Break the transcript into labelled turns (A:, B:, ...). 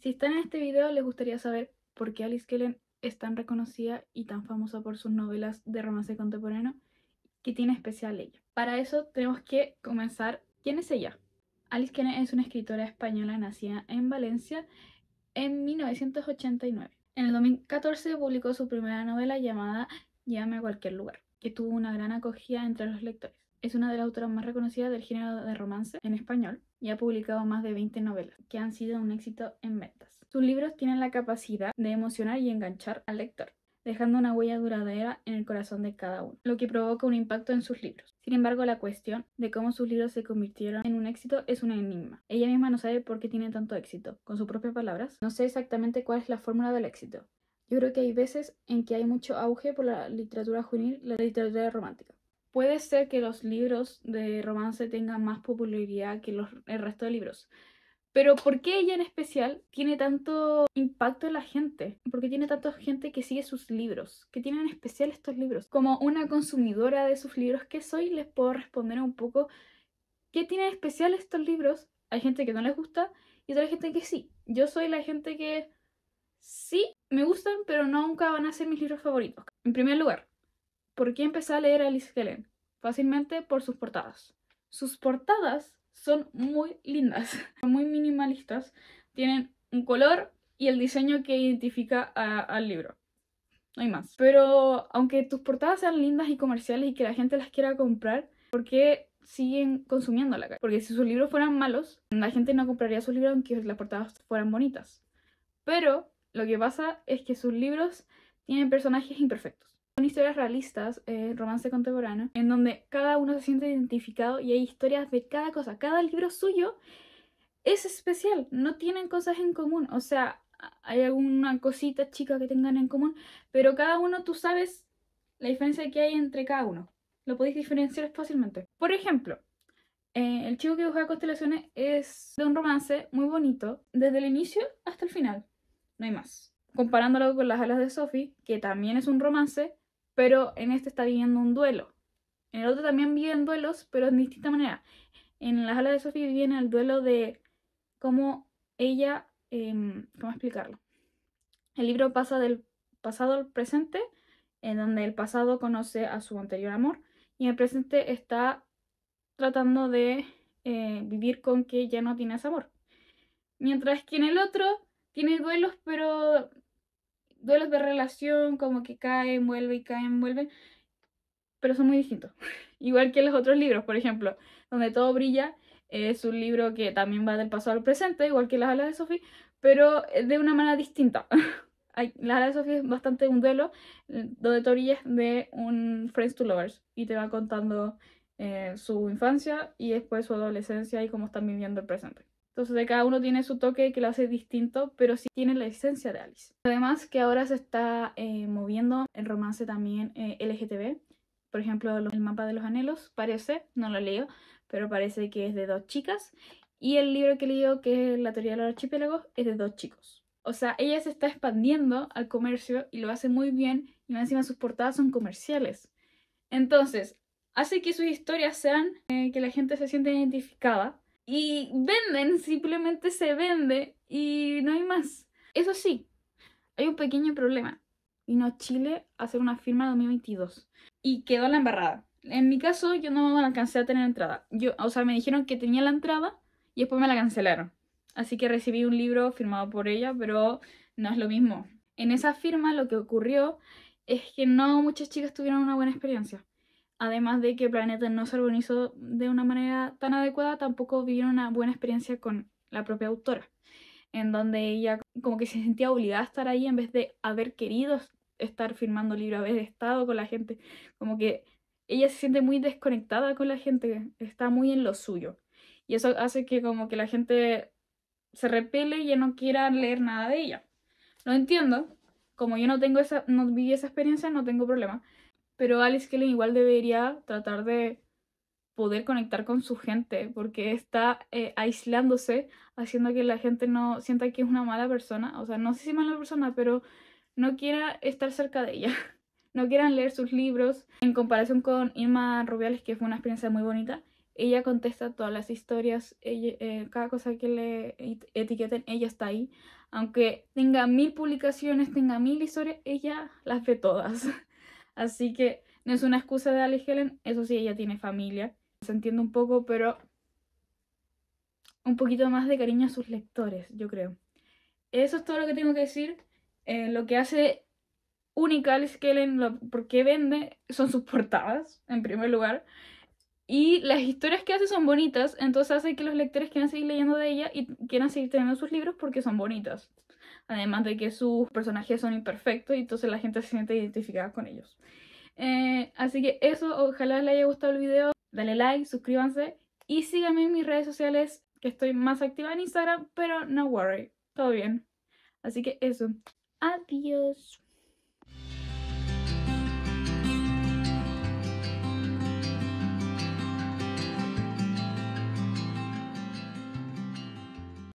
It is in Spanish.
A: Si están en este video les gustaría saber por qué Alice Kellen es tan reconocida y tan famosa por sus novelas de romance contemporáneo, que tiene especial ella? Para eso tenemos que comenzar. ¿Quién es ella? Alice Kellen es una escritora española nacida en Valencia en 1989. En el 2014 publicó su primera novela llamada Llévame a cualquier lugar, que tuvo una gran acogida entre los lectores. Es una de las autoras más reconocidas del género de romance en español y ha publicado más de 20 novelas, que han sido un éxito en ventas. Sus libros tienen la capacidad de emocionar y enganchar al lector, dejando una huella duradera en el corazón de cada uno, lo que provoca un impacto en sus libros. Sin embargo, la cuestión de cómo sus libros se convirtieron en un éxito es un enigma. Ella misma no sabe por qué tiene tanto éxito. Con sus propias palabras, no sé exactamente cuál es la fórmula del éxito. Yo creo que hay veces en que hay mucho auge por la literatura juvenil, la literatura romántica puede ser que los libros de romance tengan más popularidad que el resto de libros. Pero ¿por qué ella en especial tiene tanto impacto en la gente? ¿Por qué tiene tanta gente que sigue sus libros? ¿Qué tienen especial estos libros? Como una consumidora de sus libros que soy, les puedo responder un poco qué tienen especial estos libros. Hay gente que no les gusta y otra gente que sí. Yo soy la gente que sí me gustan, pero nunca van a ser mis libros favoritos. En primer lugar, ¿Por qué empecé a leer a Alice Helen? Fácilmente por sus portadas. Sus portadas son muy lindas, muy minimalistas, tienen un color y el diseño que identifica al libro. No hay más. Pero aunque tus portadas sean lindas y comerciales y que la gente las quiera comprar, ¿por qué siguen consumiendo la cara? Porque si sus libros fueran malos, la gente no compraría sus libros aunque las portadas fueran bonitas. Pero lo que pasa es que sus libros tienen personajes imperfectos. Son historias realistas, eh, romance contemporáneo, en donde cada uno se siente identificado y hay historias de cada cosa. Cada libro suyo es especial, no tienen cosas en común. O sea, hay alguna cosita chica que tengan en común, pero cada uno tú sabes la diferencia que hay entre cada uno. Lo podéis diferenciar fácilmente. Por ejemplo, eh, el chico que busca constelaciones es de un romance muy bonito, desde el inicio hasta el final. No hay más. Comparándolo con las alas de Sophie, que también es un romance, pero en este está viviendo un duelo. En el otro también viven duelos, pero en distinta manera. En la sala de Sophie viene el duelo de cómo ella, em, ¿cómo explicarlo? El libro pasa del pasado al presente, en donde el pasado conoce a su anterior amor, y en el presente está tratando de eh, vivir con que ya no tiene ese amor. Mientras que en el otro tiene duelos, pero duelos de relación, como que caen, vuelven, y caen, vuelven, pero son muy distintos. Igual que los otros libros, por ejemplo, donde todo brilla, es un libro que también va del pasado al presente, igual que las alas de Sophie, pero eh, de una manera distinta. las alas de Sophie es bastante un duelo, eh, donde todo es de un Friends to Lovers y te va contando eh, su infancia y después su adolescencia y cómo están viviendo el presente. Entonces de cada uno tiene su toque que lo hace distinto, pero sí tiene la esencia de Alice. Además que ahora se está eh, moviendo el romance también eh, LGTB. Por ejemplo, el mapa de los anhelos parece, no lo leo, pero parece que es de dos chicas. Y el libro que leo, que es La teoría de los archipiélagos, es de dos chicos. O sea, ella se está expandiendo al comercio y lo hace muy bien. Y encima sus portadas son comerciales. Entonces, hace que sus historias sean eh, que la gente se siente identificada y venden, simplemente se vende y no hay más. Eso sí, hay un pequeño problema. Vino a Chile a hacer una firma en 2022 y quedó la embarrada. En mi caso, yo no alcancé a tener entrada. Yo, o sea, me dijeron que tenía la entrada y después me la cancelaron. Así que recibí un libro firmado por ella, pero no es lo mismo. En esa firma lo que ocurrió es que no muchas chicas tuvieron una buena experiencia además de que Planeta no se organizó de una manera tan adecuada, tampoco vivieron una buena experiencia con la propia autora, en donde ella como que se sentía obligada a estar ahí en vez de haber querido estar firmando libros, haber estado con la gente, como que ella se siente muy desconectada con la gente, está muy en lo suyo. Y eso hace que como que la gente se repele y no quiera leer nada de ella. No entiendo, como yo no tengo esa, no viví esa experiencia, no tengo problema pero Alice Kelly igual debería tratar de poder conectar con su gente, porque está eh, aislándose, haciendo que la gente no sienta que es una mala persona, o sea, no sé si mala persona, pero no quiera estar cerca de ella, no quieran leer sus libros. En comparación con Irma Rubiales, que fue una experiencia muy bonita, ella contesta todas las historias, eh, cada cosa que le etiqueten, ella está ahí. Aunque tenga mil publicaciones, tenga mil historias, ella las ve todas. Así que no es una excusa de Alice Helen, eso sí, ella tiene familia, se entiende un poco, pero un poquito más de cariño a sus lectores, yo creo. Eso es todo lo que tengo que decir. Eh, lo que hace única Alice Helen, por porque vende, son sus portadas, en primer lugar. Y las historias que hace son bonitas, entonces hace que los lectores quieran seguir leyendo de ella y quieran seguir teniendo sus libros porque son bonitas además de que sus personajes son imperfectos y entonces la gente se siente identificada con ellos. Eh, así que eso, ojalá les haya gustado el video, dale like, suscríbanse y síganme en mis redes sociales que estoy más activa en Instagram, pero no worry, todo bien. Así que eso, adiós.